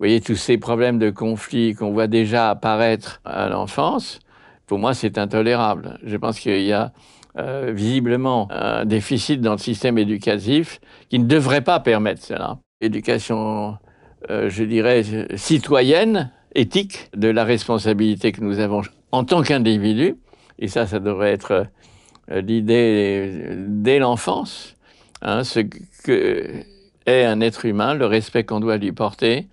Vous voyez, tous ces problèmes de conflit qu'on voit déjà apparaître à l'enfance, pour moi, c'est intolérable. Je pense qu'il y a euh, visiblement un déficit dans le système éducatif qui ne devrait pas permettre cela. Éducation, euh, je dirais, citoyenne, éthique, de la responsabilité que nous avons en tant qu'individu, et ça, ça devrait être euh, l'idée dès l'enfance, hein, ce que est un être humain, le respect qu'on doit lui porter,